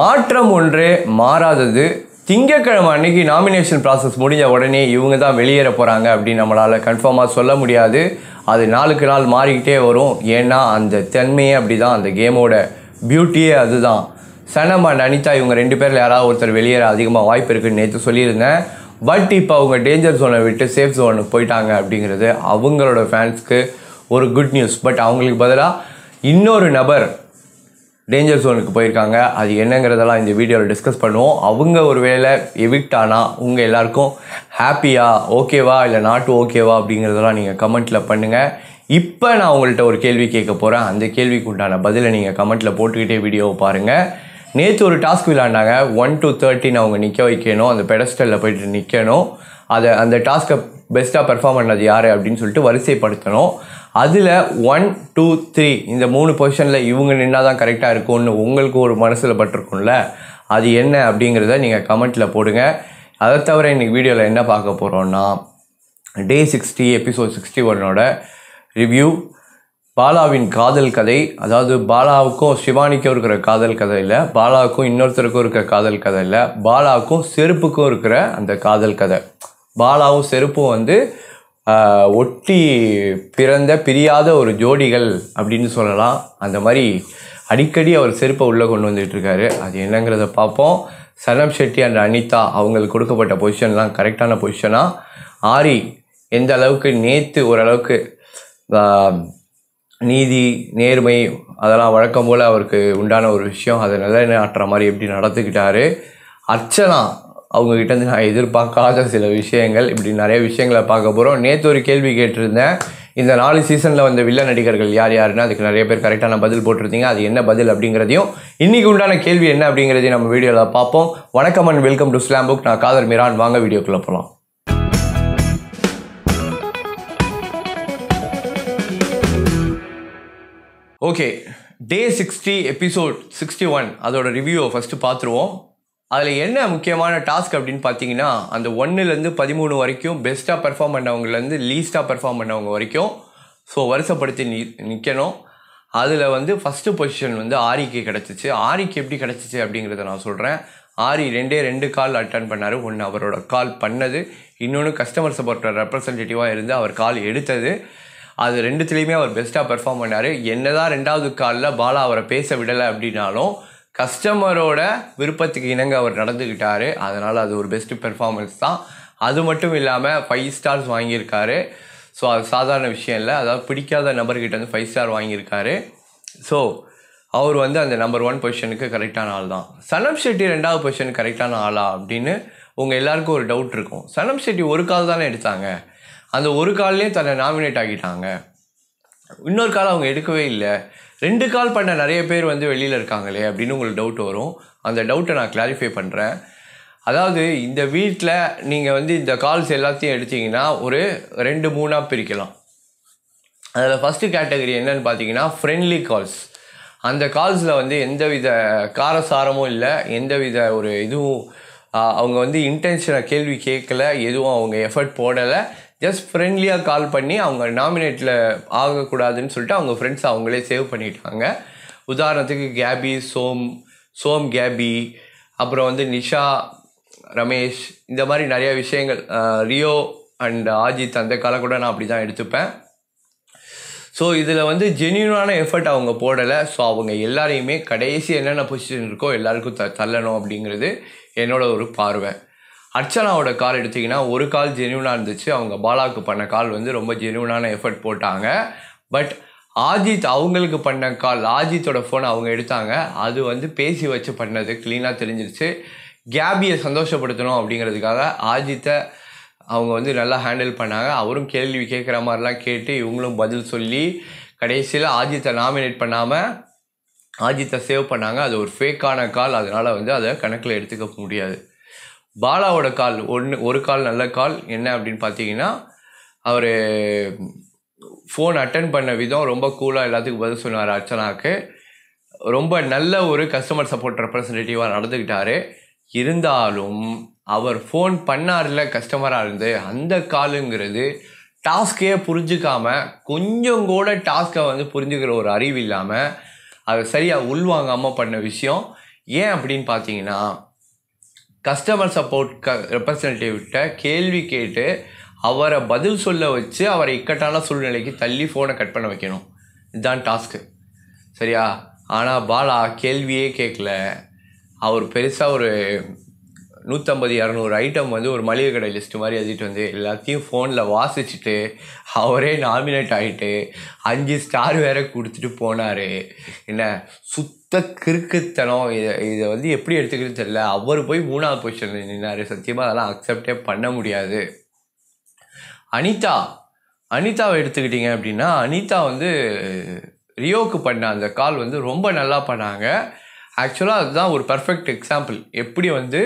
மாற்றம் ஒன்று மாறாதது திங்கக்கிழமை அன்னைக்கு நாமினேஷன் ப்ராசஸ் முடிஞ்ச உடனே இவங்க தான் வெளியேற போகிறாங்க அப்படின்னு நம்மளால் கன்ஃபார்மாக சொல்ல முடியாது அது நாளுக்கு நாள் மாறிக்கிட்டே வரும் ஏன்னா அந்த தன்மையே அப்படி தான் அந்த கேமோட பியூட்டியே அதுதான் சனம் அண்ட் அனிதா இவங்க ரெண்டு பேரில் யாராவது ஒருத்தர் வெளியேற அதிகமாக வாய்ப்பு இருக்குன்னு நேற்று சொல்லியிருந்தேன் பட் இப்போ அவங்க டேஞ்சர் ஜோனை விட்டு சேஃப் ஜோனுக்கு போயிட்டாங்க அப்படிங்கிறது அவங்களோட ஃபேன்ஸ்க்கு ஒரு குட் நியூஸ் பட் அவங்களுக்கு பதிலாக இன்னொரு நபர் டேஞ்சர் ஜோனுக்கு போயிருக்காங்க அது என்னங்கிறதெல்லாம் இந்த வீடியோவில் டிஸ்கஸ் பண்ணுவோம் அவங்க ஒரு வேளை எவிக்ட் ஆனால் உங்கள் எல்லாருக்கும் ஹாப்பியா ஓகேவா இல்லை நாட்டு ஓகேவா அப்படிங்கிறதெல்லாம் நீங்கள் கமெண்ட்டில் பண்ணுங்கள் இப்போ நான் உங்கள்கிட்ட ஒரு கேள்வி கேட்க போகிறேன் அந்த கேள்விக்கு உண்டான பதிலை நீங்கள் கமெண்ட்டில் போட்டுக்கிட்டே வீடியோவை பாருங்கள் நேற்று ஒரு டாஸ்க் விளாண்டாங்க ஒன் டு தேர்ட்டின் அவங்க நிற்க வைக்கணும் அந்த பெடஸ்டலில் போயிட்டு நிற்கணும் அதை அந்த டாஸ்க்கை பெஸ்ட்டாக பெர்ஃபார்ம் பண்ணது யார் அப்படின்னு சொல்லிட்டு வரிசைப்படுத்தணும் அதில் ஒன் டூ த்ரீ இந்த மூணு பொசிஷனில் இவங்க நின்னா தான் கரெக்டாக இருக்கும்னு உங்களுக்கு ஒரு மனசில் பட்டிருக்கும்ல அது என்ன அப்படிங்கிறத நீங்கள் கமெண்ட்டில் போடுங்க அதை தவிர இன்றைக்கி வீடியோவில் என்ன பார்க்க போகிறோன்னா டே சிக்ஸ்டி எபிசோட் சிக்ஸ்டி ஒன்னோட ரிவ்யூ பாலாவின் காதல் கதை அதாவது பாலாவுக்கும் சிவானிக்கும் இருக்கிற காதல் கதையில் பாலாவுக்கும் இன்னொருத்தருக்கும் இருக்கிற காதல் கதையில் பாலாவுக்கும் செருப்புக்கும் இருக்கிற அந்த காதல் கதை பாலாவும் செருப்பும் வந்து ஒட்டி பிறந்த பிரியாத ஒரு ஜோடிகள் அப்படின்னு சொல்லலாம் அந்த மாதிரி அடிக்கடி அவர் செருப்பை உள்ளே கொண்டு வந்துட்டுருக்காரு அது என்னங்கிறத பார்ப்போம் சனம் ஷெட்டி அண்ட் அனிதா அவங்களுக்கு கொடுக்கப்பட்ட பொசிஷன்லாம் கரெக்டான பொசிஷனாக ஆரி எந்த அளவுக்கு நேற்று ஓரளவுக்கு நீதி நேர்மை அதெல்லாம் வழக்கம் போல் அவருக்கு உண்டான ஒரு விஷயம் அதை நிலைநாட்டுற மாதிரி எப்படி நடத்துக்கிட்டாரு அர்ச்சனா அவங்கக்கிட்ட நான் எதிர்பார்க்காத சில விஷயங்கள் இப்படி நிறைய விஷயங்களை பார்க்க போகிறோம் நேற்று ஒரு கேள்வி கேட்டிருந்தேன் இந்த நாலு சீசனில் வந்த வில்ல நடிகர்கள் யார் யாருன்னு அதுக்கு நிறைய பேர் கரெக்டான பதில் போட்டிருந்தீங்க அது என்ன பதில் அப்படிங்கிறதையும் இன்றைக்கு உண்டான கேள்வி என்ன அப்படிங்கிறதையும் நம்ம வீடியோவில் பார்ப்போம் வணக்கம் and welcome to slam book நான் காதர் மிரான் வாங்க வீடியோக்குள்ளே போகலாம் okay day sixty episode sixty one அதோட ரிவ்யூவை ஃபஸ்ட்டு பார்த்துருவோம் அதில் என்ன முக்கியமான டாஸ்க் அப்படின்னு பார்த்தீங்கன்னா அந்த ஒன்றுலேருந்து பதிமூணு வரைக்கும் பெஸ்ட்டாக பெர்ஃபார்ம் பண்ணவங்கலேருந்து லீஸ்ட்டாக பெர்ஃபார்ம் பண்ணவங்க வரைக்கும் ஸோ வருஷப்படுத்தி நி நிற்கணும் அதில் வந்து ஃபஸ்ட்டு பொசிஷன் வந்து ஆரிக்கு கிடச்சிச்சு ஆரிக்கு எப்படி கிடச்சிச்சு அப்படிங்கிறத நான் சொல்கிறேன் ஆரி ரெண்டே ரெண்டு கால் அட்டன் பண்ணார் ஒன்று அவரோட கால் பண்ணது இன்னொன்று கஸ்டமர் சப்போர்ட்டர் ரெப்ரசன்டேட்டிவாக இருந்து அவர் கால் எடுத்தது அது ரெண்டுத்துலேயுமே அவர் பெஸ்ட்டாக பெர்ஃபார்ம் பண்ணார் என்ன தான் ரெண்டாவது காலில் பாலா அவரை பேச விடலை அப்படின்னாலும் கஸ்டமரோட விருப்பத்துக்கு இணங்க அவர் நடந்துக்கிட்டார் அதனால் அது ஒரு பெஸ்ட்டு பெர்ஃபார்மன்ஸ் தான் அது மட்டும் இல்லாமல் ஃபைவ் ஸ்டார்ஸ் வாங்கியிருக்காரு ஸோ அது சாதாரண விஷயம் இல்லை அதாவது பிடிக்காத நபர்கிட்ட வந்து ஃபைவ் ஸ்டார் வாங்கியிருக்காரு ஸோ அவர் வந்து அந்த நம்பர் ஒன் பொசிஷனுக்கு கரெக்டான ஆள் தான் சனம் ஷெட்டி ரெண்டாவது பொசிஷன் கரெக்டான ஆளா அப்படின்னு உங்கள் எல்லாருக்கும் ஒரு டவுட் இருக்கும் சனம் ஷெட்டி ஒரு கால் தானே எடுத்தாங்க அந்த ஒரு கால்லேயும் தன்னை நாமினேட் ஆகிட்டாங்க இன்னொரு கால் அவங்க எடுக்கவே இல்லை ரெண்டு கால் பண்ண நிறைய பேர் வந்து வெளியில் இருக்காங்களே அப்படின்னு உங்களுக்கு டவுட் வரும் அந்த டவுட்டை நான் கிளாரிஃபை பண்ணுறேன் அதாவது இந்த வீட்டில் நீங்கள் வந்து இந்த கால்ஸ் எல்லாத்தையும் எடுத்திங்கன்னா ஒரு ரெண்டு மூணாக பிரிக்கலாம் அதில் ஃபஸ்ட்டு கேட்டகரி என்னென்னு பார்த்தீங்கன்னா ஃப்ரெண்ட்லி கால்ஸ் அந்த கால்ஸில் வந்து எந்த வித காரசாரமும் இல்லை எந்த வித ஒரு இதுவும் அவங்க வந்து இன்டென்ஷனை கேள்வி கேட்கல எதுவும் அவங்க எஃபர்ட் போடலை ஜஸ்ட் ஃப்ரெண்ட்லியாக கால் பண்ணி அவங்க நாமினேட்டில் ஆகக்கூடாதுன்னு சொல்லிட்டு அவங்க ஃப்ரெண்ட்ஸ் அவங்களே சேவ் பண்ணிட்டாங்க உதாரணத்துக்கு கேபி சோம் சோம் கேபி அப்புறம் வந்து நிஷா ரமேஷ் இந்த மாதிரி நிறையா விஷயங்கள் ரியோ அண்ட் ஆஜித் அந்த கால கூட நான் அப்படி தான் எடுத்துப்பேன் ஸோ இதில் வந்து ஜென்யூனான எஃபர்ட் அவங்க போடலை ஸோ அவங்க எல்லாரையுமே கடைசி என்னென்ன பொசிஷன் இருக்கோ எல்லாருக்கும் த தள்ளணும் அப்படிங்கிறது என்னோட ஒரு பார்வை அர்ச்சனாவோட கால் எடுத்திங்கன்னா ஒரு கால் ஜெனியூனாக இருந்துச்சு அவங்க பாலாவுக்கு பண்ண கால் வந்து ரொம்ப ஜெனுவனான எஃபர்ட் போட்டாங்க பட் ஆஜித் அவங்களுக்கு பண்ண கால் ஆஜித்தோட ஃபோனை அவங்க எடுத்தாங்க அது வந்து பேசி வச்சு பண்ணது க்ளீனாக தெரிஞ்சிருச்சு கேபியை சந்தோஷப்படுத்தணும் அப்படிங்கிறதுக்காக ஆஜித்தை அவங்க வந்து நல்லா ஹேண்டில் பண்ணாங்க அவரும் கேள்வி கேட்குற மாதிரிலாம் கேட்டு இவங்களும் பதில் சொல்லி கடைசியில் ஆஜித்தை நாமினேட் பண்ணாமல் ஆஜித்தை சேவ் பண்ணாங்க அது ஒரு ஃபேக்கான கால் அதனால் வந்து அதை கணக்கில் எடுத்துக்க முடியாது பாலாவோட கால் ஒன்று ஒரு கால் நல்ல கால் என்ன அப்படின்னு பார்த்தீங்கன்னா அவர் ஃபோன் அட்டன் பண்ண விதம் ரொம்ப கூலாக எல்லாத்துக்கும் பதில் சொன்னார் அர்ச்சனாவுக்கு ரொம்ப நல்ல ஒரு கஸ்டமர் சப்போர்ட் ரெப்ரஸன்டேட்டிவாக நடந்துக்கிட்டாரு இருந்தாலும் அவர் ஃபோன் பண்ணார்ல கஸ்டமராக இருந்து அந்த காலுங்கிறது டாஸ்கே புரிஞ்சுக்காமல் கொஞ்சம் கூட டாஸ்க்கை வந்து புரிஞ்சுக்கிற ஒரு அறிவு இல்லாமல் அதை சரியாக உள்வாங்காமல் பண்ண விஷயம் ஏன் அப்படின்னு பார்த்தீங்கன்னா கஸ்டமர் சப்போர்ட் க ரெப்ரஸன்டேட்டிவ்கிட்ட கேள்வி கேட்டு அவரை பதில் சொல்ல வச்சு அவரை இக்கட்டான சூழ்நிலைக்கு தள்ளி ஃபோனை கட் பண்ண வைக்கணும் இதுதான் டாஸ்க்கு சரியா ஆனால் பாலா கேள்வியே கேட்கல அவர் பெருசாக ஒரு நூற்றம்பது இரநூறு ஐட்டம் வந்து ஒரு மளிகை கடை லிஸ்ட்டு மாதிரி எழுதிட்டு வந்து எல்லாத்தையும் ஃபோனில் வாசிச்சுட்டு அவரே நாமினேட் ஆகிட்டு அஞ்சு ஸ்டார் வேற கொடுத்துட்டு போனார் என்ன சுத்த கிறுக்குத்தனம் இதை இதை வந்து எப்படி எடுத்துக்கிறது தெரியல அவர் போய் மூணாவது பொசிஷனில் நின்னார் சத்தியமாக அதெல்லாம் அக்செப்டே பண்ண முடியாது அனிதா அனிதாவை எடுத்துக்கிட்டீங்க அப்படின்னா அனிதா வந்து ரியோவுக்கு பண்ண அந்த கால் வந்து ரொம்ப நல்லா பண்ணாங்க ஆக்சுவலாக அதுதான் ஒரு பர்ஃபெக்ட் எக்ஸாம்பிள் எப்படி வந்து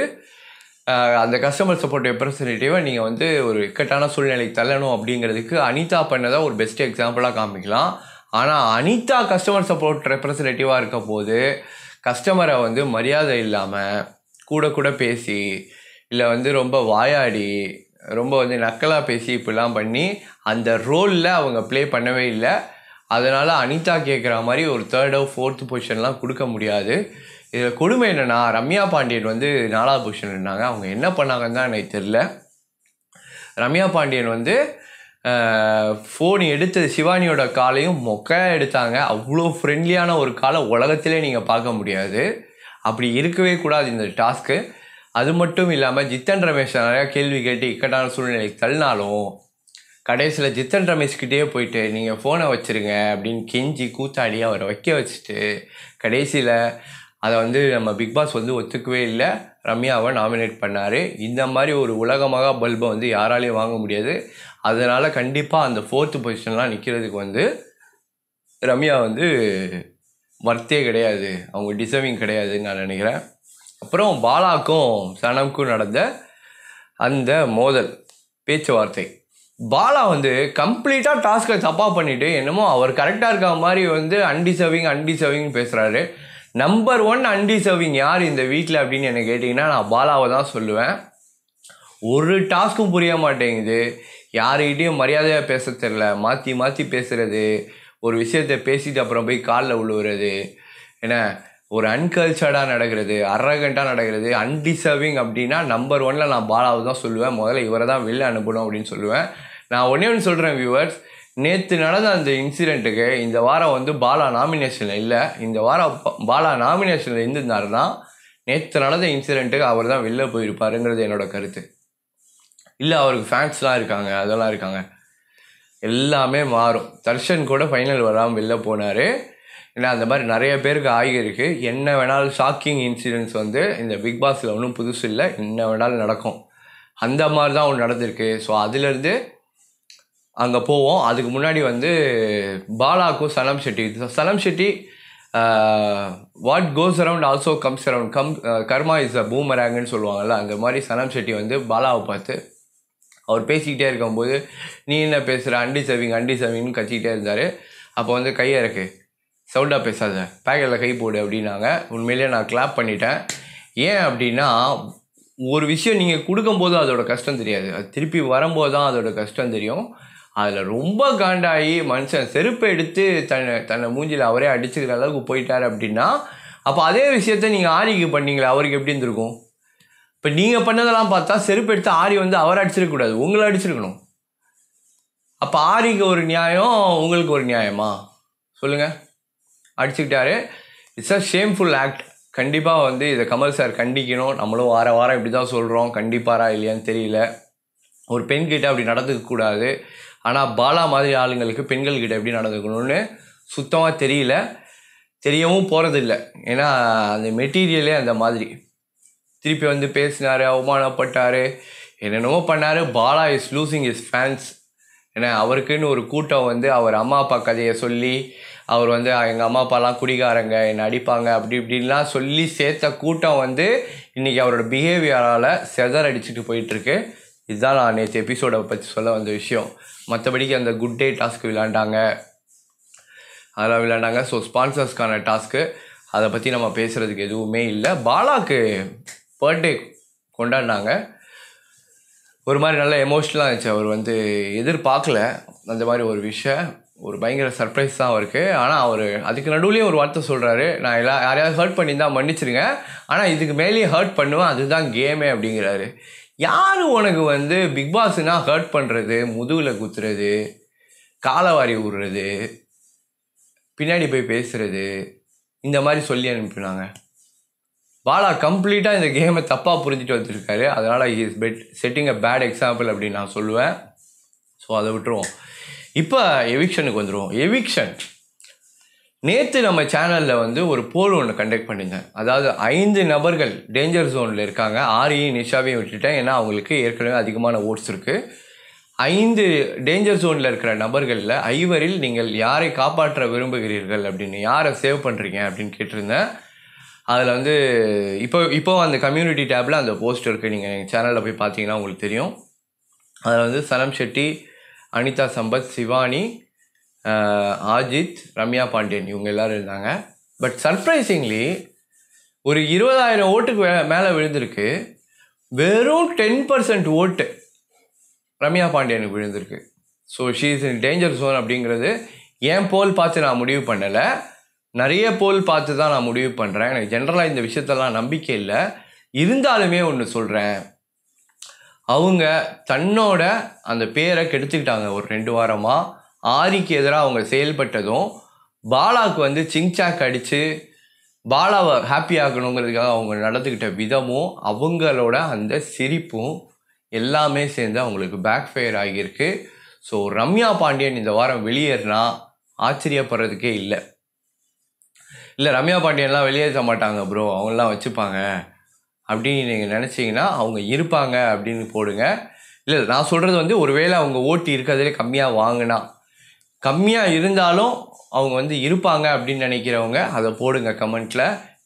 அந்த கஸ்டமர் சப்போர்ட் ரெப்ரஸன்டேட்டிவாக நீங்கள் வந்து ஒரு இக்கட்டான சூழ்நிலைக்கு தள்ளணும் அப்படிங்கிறதுக்கு அனிதா பண்ணதாக ஒரு பெஸ்ட் எக்ஸாம்பிளாக காமிக்கலாம் ஆனால் அனிதா கஸ்டமர் சப்போர்ட் ரெப்ரஸன்டேட்டிவாக இருக்க போது கஸ்டமரை வந்து மரியாதை இல்லாமல் கூட கூட பேசி இல்லை வந்து ரொம்ப வாயாடி ரொம்ப வந்து நக்கலாக பேசி இப்படிலாம் பண்ணி அந்த ரோலில் அவங்க ப்ளே பண்ணவே இல்லை அதனால் அனிதா கேட்குற மாதிரி ஒரு தேர்டோ ஃபோர்த்து பொசிஷன்லாம் கொடுக்க முடியாது இதில் கொடுமை என்னென்னா ரம்யா பாண்டியன் வந்து நாலா பொசிஷன் இருந்தாங்க அவங்க என்ன பண்ணாங்கன்னு தான் எனக்கு தெரில ரம்யா பாண்டியன் வந்து ஃபோன் எடுத்து சிவானியோட காலையும் மொக்க எடுத்தாங்க அவ்வளோ ஃப்ரெண்ட்லியான ஒரு காலை உலகத்திலே நீங்கள் பார்க்க முடியாது அப்படி இருக்கவே கூடாது இந்த டாஸ்க்கு அது மட்டும் இல்லாமல் ஜித்தன் ரமேஷ் நிறையா கேள்வி கேட்டு இக்கட்டான சூழ்நிலைக்கு தள்ளினாலும் கடைசியில் ஜித்தன் ரமேஷ்கிட்டே போயிட்டு நீங்கள் ஃபோனை வச்சுருங்க அப்படின்னு கெஞ்சி கூத்தாடி அவரை வைக்க வச்சுட்டு கடைசியில் அதை வந்து நம்ம பிக் பாஸ் வந்து ஒத்துக்கவே இல்லை ரம்யாவை நாமினேட் பண்ணார் இந்த மாதிரி ஒரு உலகமாக பல்பை வந்து யாராலையும் வாங்க முடியாது அதனால் கண்டிப்பாக அந்த ஃபோர்த்து பொசிஷன்லாம் நிற்கிறதுக்கு வந்து ரம்யா வந்து வர்த்தே கிடையாது அவங்க டிசர்விங் கிடையாதுன்னு நான் நினைக்கிறேன் அப்புறம் பாலாக்கும் சனம்க்கும் நடந்த அந்த மோதல் பேச்சுவார்த்தை பாலா வந்து கம்ப்ளீட்டாக டாஸ்க்கை தப்பாக பண்ணிவிட்டு என்னமோ அவர் கரெக்டாக இருக்க மாதிரி வந்து அன்டிசர்விங் அன்டிசர்விங் பேசுகிறாரு நம்பர் ஒன் அன்டிசர்விங் யார் இந்த வீட்டில் அப்படின்னு என்ன கேட்டிங்கன்னா நான் பாலாவை தான் சொல்லுவேன் ஒரு டாஸ்க்கும் புரிய மாட்டேங்குது யாருக்கிட்டேயும் மரியாதையாக பேச தெரில மாற்றி மாற்றி பேசுகிறது ஒரு விஷயத்த பேசிட்டு அப்புறம் போய் காலில் உழுவுறது என்ன ஒரு அன்கல்ச்சர்டாக நடக்கிறது அரகண்டாக நடக்கிறது அன்டிசர்விங் அப்படின்னா நம்பர் ஒன்னில் நான் பாலாவை தான் சொல்லுவேன் முதல்ல இவரை தான் வெளில அனுப்பணும் அப்படின்னு சொல்லுவேன் நான் ஒன்றே ஒன்று சொல்கிறேன் வியூவர்ஸ் நேற்று நடந்த அந்த இன்சிடெண்ட்டுக்கு இந்த வாரம் வந்து பாலா நாமினேஷனில் இல்லை இந்த வாரம் பாலா நாமினேஷனில் இருந்திருந்தாருன்னா நேற்று நடந்த இன்சிடெண்ட்டுக்கு அவர் தான் வெளில போயிருப்பாருங்கிறது என்னோட கருத்து இல்லை அவருக்கு ஃபேன்ஸ்லாம் இருக்காங்க அதெல்லாம் இருக்காங்க எல்லாமே மாறும் தர்ஷன் கூட ஃபைனல் வராமல் வெளில போனார் ஏன்னா அந்த மாதிரி நிறைய பேருக்கு ஆகியிருக்கு என்ன வேணாலும் ஷாக்கிங் இன்சிடென்ட்ஸ் வந்து இந்த பிக் பாஸில் ஒன்றும் புதுசு இல்லை என்ன வேணாலும் நடக்கும் அந்த மாதிரி தான் ஒன்று நடந்திருக்கு ஸோ அதுலேருந்து அங்கே போவோம் அதுக்கு முன்னாடி வந்து பாலாக்கும் Sanam Shetty Sanam Shetty what goes around also comes around come karma is a பூமராங்கன்னு சொல்லுவாங்கல்ல அந்த மாதிரி சனம் ஷெட்டி வந்து பாலாவை பார்த்து அவர் பேசிக்கிட்டே இருக்கும்போது நீ என்ன பேசுகிற அண்டி சவிங் அண்டி சவிங்னு கச்சிக்கிட்டே இருந்தார் அப்போ வந்து கையை இருக்கு சவுண்டாக பேசாத பேக்கெட்டில் கை போடு அப்படின்னாங்க உண்மையிலே நான் கிளாப் பண்ணிட்டேன் ஏன் அப்படின்னா ஒரு விஷயம் நீங்கள் கொடுக்கும்போது அதோட கஷ்டம் தெரியாது அது திருப்பி வரும்போது தான் அதோட கஷ்டம் தெரியும் அதில் ரொம்ப காண்டாகி மனுஷன் செருப்பை எடுத்து தன்னை தன்னை மூஞ்சியில் அவரே அடிச்சுக்கிற அளவுக்கு போயிட்டார் அப்படின்னா அப்போ அதே விஷயத்த நீங்கள் ஆரிக்கு பண்ணீங்களா அவருக்கு எப்படி இருந்திருக்கும் இப்போ நீங்கள் பண்ணதெல்லாம் பார்த்தா செருப்பு எடுத்து ஆரி வந்து அவரை அடிச்சிருக்கக்கூடாது உங்களை அடிச்சிருக்கணும் அப்போ ஆரிக்கு ஒரு நியாயம் உங்களுக்கு ஒரு நியாயமா சொல்லுங்கள் அடிச்சுக்கிட்டாரு இட்ஸ் அ ஷேம்ஃபுல் ஆக்ட் கண்டிப்பாக வந்து இதை கமல் சார் கண்டிக்கணும் நம்மளும் வார வாரம் இப்படி தான் சொல்கிறோம் கண்டிப்பாரா இல்லையான்னு தெரியல ஒரு பெண் கிட்ட அப்படி நடந்துக்கக்கூடாது ஆனால் பாலா மாதிரி ஆளுங்களுக்கு பெண்கள்கிட்ட எப்படி நடந்துக்கணும்னு சுத்தமாக தெரியல தெரியவும் போகிறதில்ல ஏன்னா அந்த மெட்டீரியலே அந்த மாதிரி திருப்பி வந்து பேசினார் அவமானப்பட்டார் என்னென்னவோ பண்ணார் Bala is losing is fans ஏன்னா அவருக்குன்னு ஒரு கூட்டம் வந்து அவர் அம்மா அப்பா கதையை சொல்லி அவர் வந்து எங்கள் அம்மா அப்பாலாம் குடிகாரங்க என்னை அடிப்பாங்க அப்படி இப்படின்லாம் சொல்லி சேர்த்த கூட்டம் வந்து இன்றைக்கி அவரோட பிஹேவியரால் செதர் அடிச்சுட்டு போயிட்டுருக்கு இதுதான் நான் நேற்று எபிசோடை பற்றி சொல்ல வந்த விஷயம் மற்றபடிக்கு அந்த குட் டே டாஸ்க் விளாண்டாங்க அதெல்லாம் விளாண்டாங்க ஸோ ஸ்பான்சர்ஸ்க்கான டாஸ்க்கு அதை பற்றி நம்ம பேசுகிறதுக்கு எதுவுமே இல்லை பாலாக்கு பர்த்டே கொண்டாடினாங்க ஒரு மாதிரி நல்லா எமோஷ்னலாக இருந்துச்சு அவர் வந்து எதிர்பார்க்கல அந்த மாதிரி ஒரு விஷயம் ஒரு பயங்கர சர்ப்ரைஸ் தான் அவருக்கு ஆனால் அவர் அதுக்கு நடுவுலேயே ஒரு வார்த்தை சொல்கிறாரு நான் எல்லா யாரையாவது ஹர்ட் பண்ணியிருந்தால் மன்னிச்சிருங்க ஆனால் இதுக்கு மேலேயே ஹர்ட் பண்ணுவேன் அதுதான் கேமே அப்படிங்கிறாரு யார் உனக்கு வந்து பிக் பாஸ்னா ஹர்ட் பண்ணுறது முதுகில் குத்துறது காலவாரி விடுறது பின்னாடி போய் பேசுகிறது இந்த மாதிரி சொல்லி அனுப்பினாங்க பாலா கம்ப்ளீட்டாக இந்த கேமை தப்பாக புரிஞ்சுட்டு வந்துருக்காரு அதனால் is bet setting a bad example அப்படின்னு நான் சொல்லுவேன் ஸோ அதை விட்டுருவோம் இப்போ எவிக்ஷனுக்கு வந்துடுவோம் எவிக்ஷன் நேற்று நம்ம சேனலில் வந்து ஒரு போல் ஒன்று கண்டக்ட் பண்ணியிருந்தேன் அதாவது ஐந்து நபர்கள் டேஞ்சர் ஜோனில் இருக்காங்க ஆரியும் நிஷாவையும் விட்டுட்டேன் ஏன்னா அவங்களுக்கு ஏற்கனவே அதிகமான ஓட்ஸ் இருக்குது ஐந்து டேஞ்சர் ஜோனில் இருக்கிற நபர்களில் ஐவரில் நீங்கள் யாரை காப்பாற்ற விரும்புகிறீர்கள் அப்படின்னு யாரை சேவ் பண்ணுறீங்க அப்படின்னு கேட்டிருந்தேன் அதில் வந்து இப்போ இப்போ அந்த கம்யூனிட்டி டேப்பில் அந்த போஸ்ட் இருக்குது நீங்கள் எங்கள் சேனலில் போய் பார்த்தீங்கன்னா உங்களுக்கு தெரியும் அதில் வந்து சனம் ஷெட்டி அனிதா சம்பத் சிவானி ஆஜித் ரம்யா பாண்டியன் இவங்க எல்லாரும் இருந்தாங்க பட் சர்ப்ரைசிங்லி ஒரு இருபதாயிரம் ஓட்டுக்கு மேலே விழுந்திருக்கு வெறும் டென் பர்சன்ட் ஓட்டு ரம்யா பாண்டியனுக்கு விழுந்திருக்கு so she's in danger zone அப்படிங்கிறது ஏன் போல் பார்த்து நான் முடிவு பண்ணலை நிறைய போல் பார்த்து தான் நான் முடிவு பண்ணுறேன் எனக்கு ஜென்ரலாக இந்த விஷயத்தெல்லாம் நம்பிக்கை இல்லை இருந்தாலுமே ஒன்று சொல்கிறேன் அவங்க தன்னோட அந்த பேரை கெடுத்துக்கிட்டாங்க ஒரு ரெண்டு வாரமாக ஆரிக்கு எதிராக அவங்க செயல்பட்டதும் பாலாவுக்கு வந்து சிங்சாக் அடித்து பாலாவை ஹாப்பி ஆகணுங்கிறதுக்காக அவங்க நடந்துக்கிட்ட விதமும் அவங்களோட அந்த சிரிப்பும் எல்லாமே சேர்ந்து அவங்களுக்கு பேக் ஃபயர் ஆகியிருக்கு ஸோ ரம்யா பாண்டியன் இந்த வாரம் வெளியேறினா ஆச்சரியப்படுறதுக்கே இல்லை இல்லை ரம்யா பாண்டியன்லாம் வெளியேற்ற மாட்டாங்க ப்ரோ அவங்களாம் வச்சுப்பாங்க அப்படின்னு நீங்கள் நினச்சிங்கன்னா அவங்க இருப்பாங்க அப்படின்னு போடுங்க இல்லை நான் சொல்கிறது வந்து ஒருவேளை அவங்க ஓட்டு இருக்கிறதுலே கம்மியாக வாங்கினா கம்மியாக இருந்தாலும் அவங்க வந்து இருப்பாங்க அப்படின்னு நினைக்கிறவங்க அதை போடுங்க கமெண்ட்டில்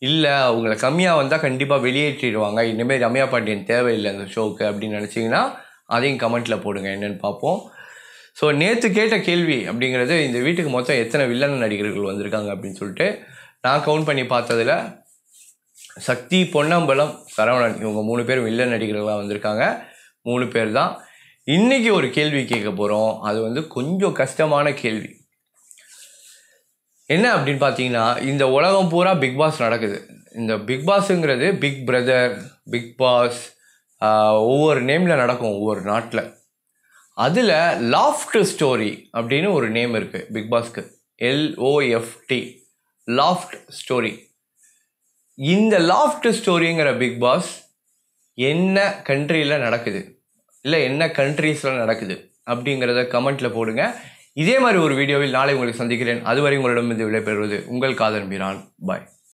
இல்லை அவங்கள கம்மியாக வந்தால் கண்டிப்பாக வெளியேற்றிடுவாங்க இனிமேல் ரம்யா பாண்டியன் தேவையில்லை அந்த ஷோக்கு அப்படின்னு நினச்சிங்கன்னா அதையும் கமெண்ட்டில் போடுங்க என்னென்னு பார்ப்போம் ஸோ நேற்று கேட்ட கேள்வி அப்படிங்கிறது இந்த வீட்டுக்கு மொத்தம் எத்தனை வில்லன் நடிகர்கள் வந்திருக்காங்க அப்படின்னு சொல்லிட்டு நான் கவுண்ட் பண்ணி பார்த்ததில் சக்தி பொன்னம்பலம் சரவணன் இவங்க மூணு பேர் வில்லன் நடிகர்களாக வந்திருக்காங்க மூணு பேர் தான் இன்றைக்கி ஒரு கேள்வி கேட்க போகிறோம் அது வந்து கொஞ்சம் கஷ்டமான கேள்வி என்ன அப்படின்னு பார்த்தீங்கன்னா இந்த உலகம் பூரா பிக் பாஸ் நடக்குது இந்த பிக் பாஸுங்கிறது பிக் பிரதர் பிக் பாஸ் ஒவ்வொரு நேமில் நடக்கும் ஒவ்வொரு நாட்டில் அதில் லாஃப்ட் ஸ்டோரி அப்படின்னு ஒரு நேம் இருக்குது பிக் பாஸ்க்கு எல்ஓஎஃப்டி லாஃப்ட் ஸ்டோரி இந்த லாஃப்ட் ஸ்டோரிங்கிற பிக் பாஸ் என்ன கண்ட்ரியில் நடக்குது இல்லை என்ன கண்ட்ரீஸில் நடக்குது அப்படிங்கிறத கமெண்ட்டில் போடுங்க இதே மாதிரி ஒரு வீடியோவில் நாளை உங்களுக்கு சந்திக்கிறேன் அதுவரை உங்களிடம் இது விடைபெறுவது உங்கள் காதல் மீரான் பாய்